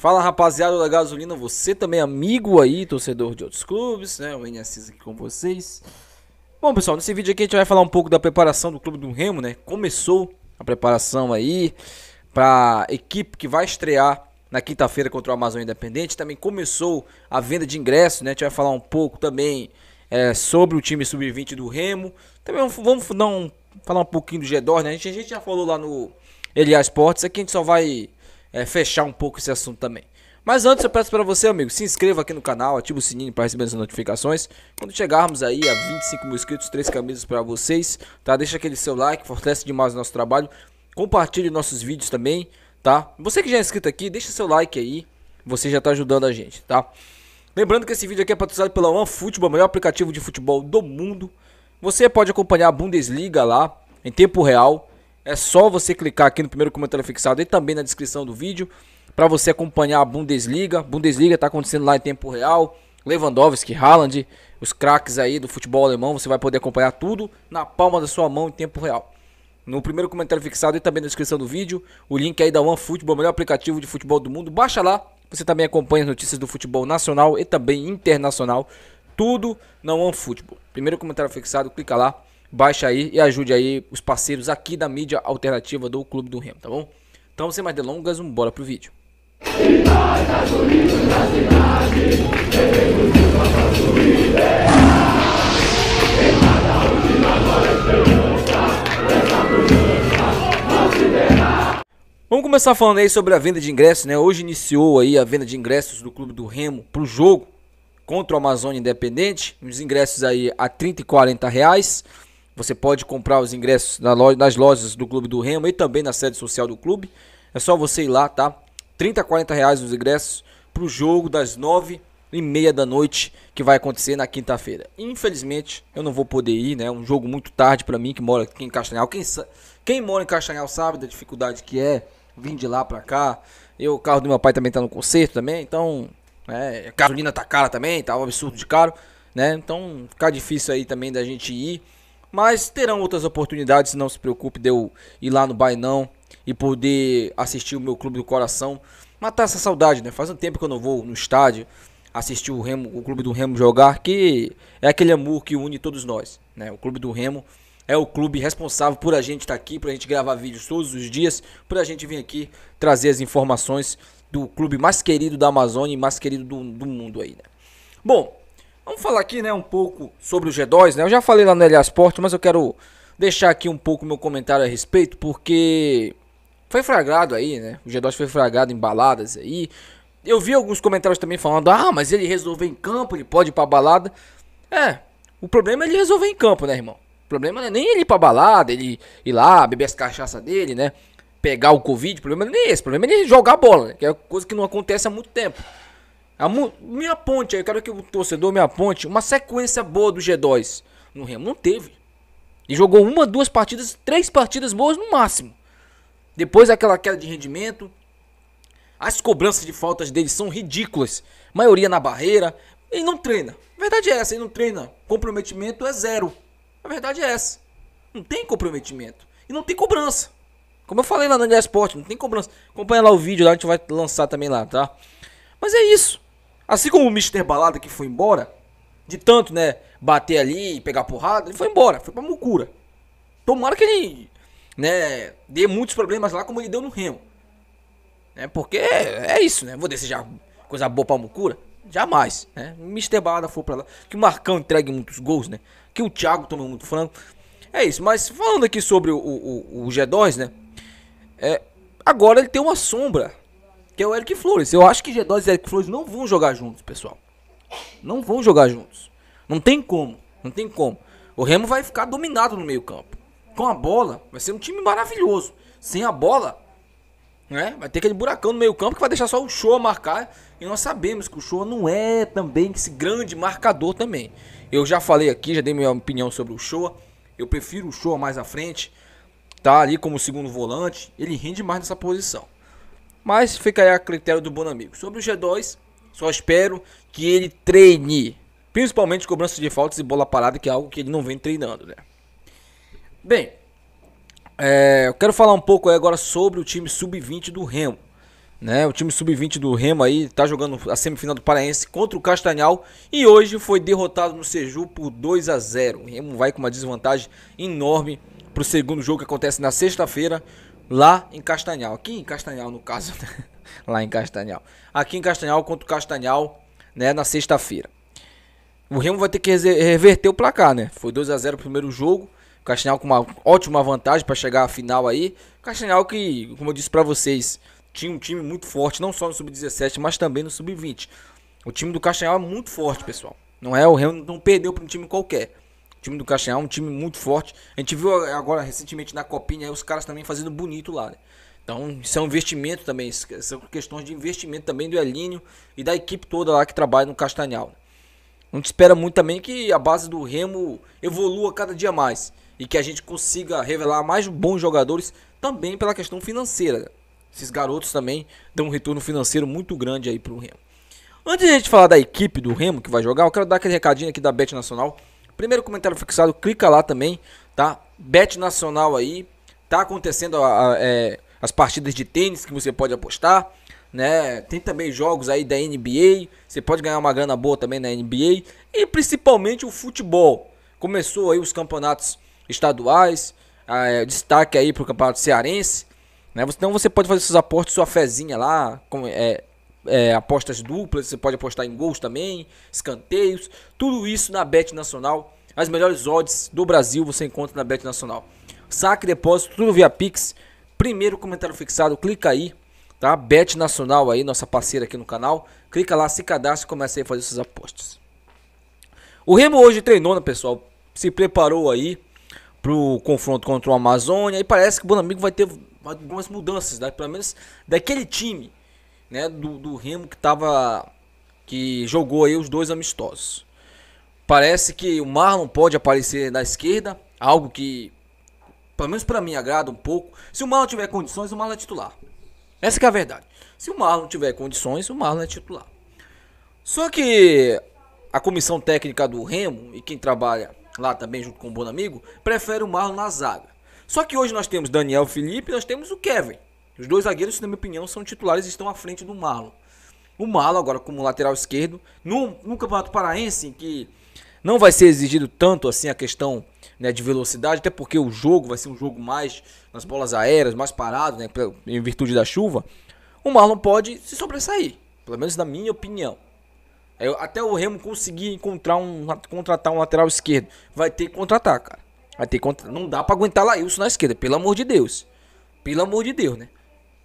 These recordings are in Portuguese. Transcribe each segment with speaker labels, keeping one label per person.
Speaker 1: Fala rapaziada da Gasolina, você também amigo aí, torcedor de outros clubes, né? O NSS aqui com vocês. Bom pessoal, nesse vídeo aqui a gente vai falar um pouco da preparação do clube do Remo, né? Começou a preparação aí para equipe que vai estrear na quinta-feira contra o Amazon Independente. Também começou a venda de ingressos, né? A gente vai falar um pouco também é, sobre o time sub-20 do Remo. Também vamos dar um, falar um pouquinho do g né? A gente, a gente já falou lá no Elias Sports, aqui a gente só vai é, fechar um pouco esse assunto também. Mas antes eu peço para você, amigo, se inscreva aqui no canal, ative o sininho para receber as notificações. Quando chegarmos aí a 25 mil inscritos, três camisas para vocês, tá? Deixa aquele seu like, fortalece demais o nosso trabalho. Compartilhe nossos vídeos também, tá? Você que já é inscrito aqui, deixa seu like aí, você já tá ajudando a gente, tá? Lembrando que esse vídeo aqui é patrocinado pela OneFootball, o melhor aplicativo de futebol do mundo. Você pode acompanhar a Bundesliga lá, em tempo real. É só você clicar aqui no primeiro comentário fixado e também na descrição do vídeo para você acompanhar a Bundesliga. Bundesliga está acontecendo lá em tempo real. Lewandowski, Haaland, os craques aí do futebol alemão, você vai poder acompanhar tudo na palma da sua mão em tempo real. No primeiro comentário fixado e também na descrição do vídeo, o link aí da OneFootball, o melhor aplicativo de futebol do mundo. Baixa lá, você também acompanha as notícias do futebol nacional e também internacional. Tudo na OneFootball. Primeiro comentário fixado, clica lá baixe aí e ajude aí os parceiros aqui da mídia alternativa do Clube do Remo, tá bom? Então, sem mais delongas, vamos embora pro vídeo. Vamos começar falando aí sobre a venda de ingressos, né? Hoje iniciou aí a venda de ingressos do Clube do Remo pro jogo contra o Amazônia Independente. Os ingressos aí a 30 e 40 reais. Você pode comprar os ingressos nas lojas do Clube do Remo e também na sede social do clube. É só você ir lá, tá? 30, 40 reais os ingressos para o jogo das 9 e meia da noite que vai acontecer na quinta-feira. Infelizmente, eu não vou poder ir, né? É um jogo muito tarde para mim que mora aqui em Castanhal. Quem, quem mora em Castanhal sabe da dificuldade que é vir de lá para cá. Eu, o carro do meu pai também tá no concerto também, então, é, né, a gasolina tá cara também, tá um absurdo de caro, né? Então, fica difícil aí também da gente ir. Mas terão outras oportunidades, não se preocupe de eu ir lá no Bainão e poder assistir o meu clube do coração. Matar essa saudade, né? Faz um tempo que eu não vou no estádio assistir o Remo, o clube do Remo jogar, que é aquele amor que une todos nós, né? O clube do Remo é o clube responsável por a gente estar tá aqui, por a gente gravar vídeos todos os dias, por a gente vir aqui trazer as informações do clube mais querido da Amazônia e mais querido do, do mundo aí, né? Bom, Vamos falar aqui, né, um pouco sobre o G2, né? Eu já falei lá no Elias Porto, mas eu quero deixar aqui um pouco meu comentário a respeito, porque foi fragrado aí, né? O G2 foi fragrado em baladas aí. Eu vi alguns comentários também falando: "Ah, mas ele resolveu em campo, ele pode ir para balada". É, o problema é ele resolver em campo, né, irmão? O problema não é nem ele ir pra balada, ele ir lá, beber as cachaças dele, né? Pegar o Covid, o problema não é esse, o problema é ele jogar bola, né? que é coisa que não acontece há muito tempo. Me aponte aí, eu quero que o torcedor me aponte uma sequência boa do G2. No Remo não teve. e jogou uma, duas partidas, três partidas boas no máximo. Depois aquela queda de rendimento. As cobranças de faltas dele são ridículas. Maioria na barreira. Ele não treina. A verdade é essa, ele não treina. Comprometimento é zero. A verdade é essa. Não tem comprometimento. E não tem cobrança. Como eu falei lá no Esporte, não tem cobrança. Acompanha lá o vídeo, lá a gente vai lançar também lá, tá? Mas é isso. Assim como o Mr. Balada que foi embora, de tanto, né, bater ali e pegar porrada, ele foi embora, foi pra Mucura. Tomara que ele, né, dê muitos problemas lá como ele deu no Remo. Né, porque é isso, né, vou desejar coisa boa pra Mucura, jamais, né. Mr. Balada foi pra lá, que o Marcão entregue muitos gols, né, que o Thiago tomou muito frango. É isso, mas falando aqui sobre o, o, o G2, né, é, agora ele tem uma sombra que é o Eric Flores. Eu acho que G2 e Eric Flores não vão jogar juntos, pessoal. Não vão jogar juntos. Não tem como. Não tem como. O Remo vai ficar dominado no meio-campo. Com a bola, vai ser um time maravilhoso. Sem a bola, né? Vai ter aquele buracão no meio-campo que vai deixar só o Show marcar. E nós sabemos que o Show não é também esse grande marcador também. Eu já falei aqui, já dei minha opinião sobre o Show. Eu prefiro o Show mais à frente. Tá ali como segundo volante, ele rende mais nessa posição. Mas fica aí a critério do bom amigo Sobre o G2, só espero que ele treine. Principalmente cobrança de faltas e bola parada, que é algo que ele não vem treinando, né? Bem, é, eu quero falar um pouco agora sobre o time sub-20 do Remo. Né? O time sub-20 do Remo aí tá jogando a semifinal do Paraense contra o Castanhal e hoje foi derrotado no Seju por 2 a 0. O Remo vai com uma desvantagem enorme pro segundo jogo que acontece na sexta-feira lá em Castanhal. Aqui em Castanhal, no caso, né? lá em Castanhal. Aqui em Castanhal contra o Castanhal, né, na sexta-feira. O Remo vai ter que reverter o placar, né? Foi 2 a 0 o primeiro jogo. Castanhal com uma ótima vantagem para chegar à final aí. Castanhal que, como eu disse para vocês, tinha um time muito forte, não só no sub-17, mas também no sub-20. O time do Castanhal é muito forte, pessoal. Não é o Remo não perdeu para um time qualquer. O time do Castanhal é um time muito forte. A gente viu agora recentemente na Copinha os caras também fazendo bonito lá, né? Então, isso é um investimento também, são questões de investimento também do Elínio e da equipe toda lá que trabalha no Castanhal. A gente espera muito também que a base do Remo evolua cada dia mais e que a gente consiga revelar mais bons jogadores também pela questão financeira. Né? Esses garotos também dão um retorno financeiro muito grande aí para o Remo. Antes de a gente falar da equipe do Remo que vai jogar, eu quero dar aquele recadinho aqui da Bet Nacional. Primeiro comentário fixado, clica lá também, tá? Bet Nacional aí, tá acontecendo a, a, é, as partidas de tênis que você pode apostar, né? Tem também jogos aí da NBA, você pode ganhar uma grana boa também na NBA e principalmente o futebol. Começou aí os campeonatos estaduais, é, destaque aí pro campeonato cearense, né? Então você pode fazer seus aportes, sua fezinha lá, com, é, é, apostas duplas, você pode apostar em gols também, escanteios, tudo isso na Bet Nacional. As melhores odds do Brasil você encontra na Bet Nacional. Saque, depósito, tudo via Pix. Primeiro comentário fixado, clica aí, tá? Bet Nacional aí, nossa parceira aqui no canal. Clica lá, se cadastra e começa aí a fazer suas apostas. O Remo hoje treinou, né, pessoal? Se preparou aí pro confronto contra o Amazônia e parece que o Bonamigo vai ter algumas mudanças, né? pelo menos daquele time né, do, do Remo que tava que jogou aí os dois amistosos. Parece que o Marlon pode aparecer na esquerda, algo que pelo menos para mim agrada um pouco. Se o Marlon tiver condições, o Marlon é titular. Essa é a verdade. Se o Marlon tiver condições, o Marlon é titular. Só que a comissão técnica do Remo e quem trabalha lá também junto com o Bonamigo prefere o Marlon na zaga. Só que hoje nós temos Daniel Felipe, nós temos o Kevin. Os dois zagueiros, na minha opinião, são titulares e estão à frente do Malo. O Malo, agora como lateral esquerdo, no, no Campeonato Paraense, que não vai ser exigido tanto assim a questão né, de velocidade, até porque o jogo vai ser um jogo mais nas bolas aéreas, mais parado, né, em virtude da chuva. O Marlon pode se sobressair, pelo menos na minha opinião. Eu, é, até o Remo conseguir encontrar um, contratar um lateral esquerdo, vai ter que contratar, cara. Vai ter que contratar. Não dá para aguentar isso na esquerda, pelo amor de Deus. Pelo amor de Deus, né?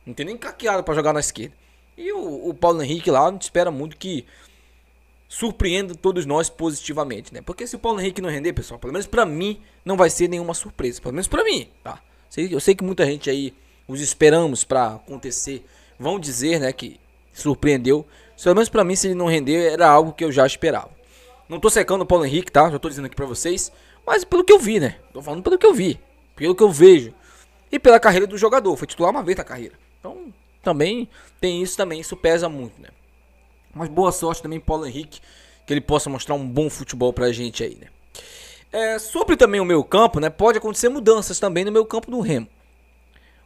Speaker 1: Não tem nem caqueado para jogar na esquerda. E o, o Paulo Henrique lá, a gente espera muito que surpreenda todos nós positivamente, né? Porque se o Paulo Henrique não render, pessoal, pelo menos para mim não vai ser nenhuma surpresa, pelo menos para mim, tá? Eu sei que muita gente aí os esperamos para acontecer, vão dizer, né, que surpreendeu. Pelo menos para mim se ele não render era algo que eu já esperava. Não tô secando o Paulo Henrique, tá? Já tô dizendo aqui para vocês, mas pelo que eu vi, né? Tô falando pelo que eu vi, pelo que eu vejo e pela carreira do jogador, foi titular uma vez na carreira. Então, também tem isso também, isso pesa muito, né? Mas boa sorte também Paulo Henrique, que ele possa mostrar um bom futebol pra gente aí, né? É, sobre também o meu campo, né? Pode acontecer mudanças também no meu campo do Remo.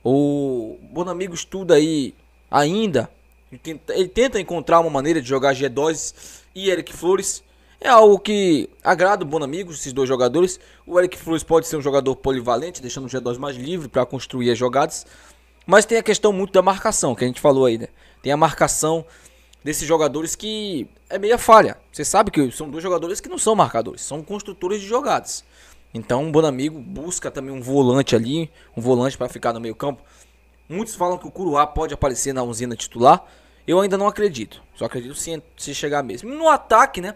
Speaker 1: O Bonamigo estuda aí ainda. Ele tenta, ele tenta encontrar uma maneira de jogar G2 e Eric Flores. É algo que agrada o Bonamigo, esses dois jogadores. O Eric Flores pode ser um jogador polivalente, deixando o G2 mais livre para construir as jogadas. Mas tem a questão muito da marcação, que a gente falou aí, né? Tem a marcação desses jogadores que é meia falha. Você sabe que são dois jogadores que não são marcadores, são construtores de jogadas. Então, um bom amigo busca também um volante ali, um volante para ficar no meio-campo. Muitos falam que o Curuá pode aparecer na usina titular. Eu ainda não acredito. Só acredito se, se chegar mesmo. No ataque, né?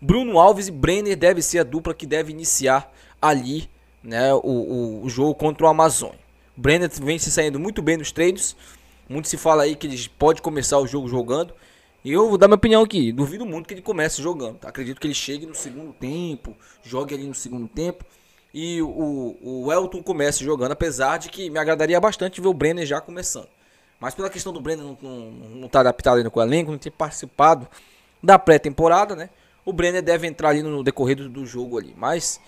Speaker 1: Bruno Alves e Brenner deve ser a dupla que deve iniciar ali, né, o, o, jogo contra o Amazônia. Brennett vem se saindo muito bem nos treinos. Muito se fala aí que ele pode começar o jogo jogando. E eu vou dar minha opinião aqui. Duvido muito que ele comece jogando. Tá? Acredito que ele chegue no segundo tempo, jogue ali no segundo tempo. E o, o Elton comece jogando, apesar de que me agradaria bastante ver o Brenner já começando. Mas pela questão do Brenner não, não, não tá adaptado ainda com o elenco, não ter participado da pré-temporada, né? O Brenner deve entrar ali no decorrer do, do jogo ali. Mas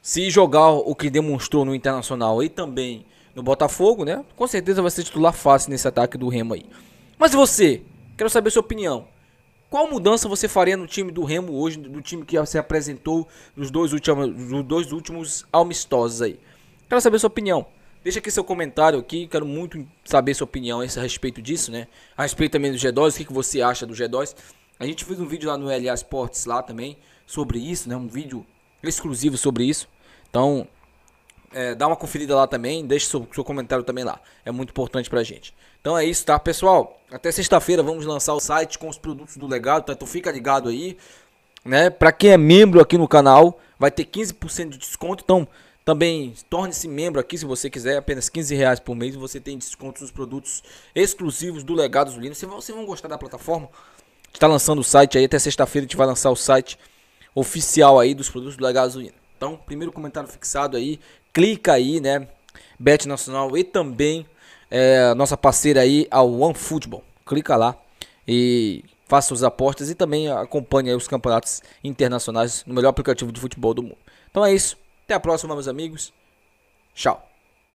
Speaker 1: se jogar o que demonstrou no Internacional e também no Botafogo, né? Com certeza vai ser titular fácil nesse ataque do Remo aí. Mas você, quero saber sua opinião. Qual mudança você faria no time do Remo hoje, do time que você apresentou nos dois últimos, nos dois últimos amistosos aí? Quero saber sua opinião. Deixa aqui seu comentário aqui, quero muito saber sua opinião a respeito disso, né? A respeito também do G2, o que, que você acha do G2. A gente fez um vídeo lá no LA Sports lá também sobre isso, né? Um vídeo exclusivo sobre isso. Então, é, dá uma conferida lá também, deixe seu, seu comentário também lá. É muito importante pra gente. Então é isso, tá, pessoal? Até sexta-feira vamos lançar o site com os produtos do legado, tá? Então fica ligado aí, né? Pra quem é membro aqui no canal, vai ter 15% de desconto. Então também torne-se membro aqui se você quiser, apenas 15 reais por mês. Você tem descontos nos produtos exclusivos do Legados do Linux. vocês vão gostar da plataforma, está lançando o site aí. Até sexta-feira a gente vai lançar o site oficial aí dos produtos do Legados do Linux. Então, primeiro comentário fixado aí, clica aí, né? Bet Nacional e também é, nossa parceira aí, a OneFootball. Clica lá e faça os aportes e também acompanhe os campeonatos internacionais no melhor aplicativo de futebol do mundo. Então é isso. Até a próxima, meus amigos. Tchau.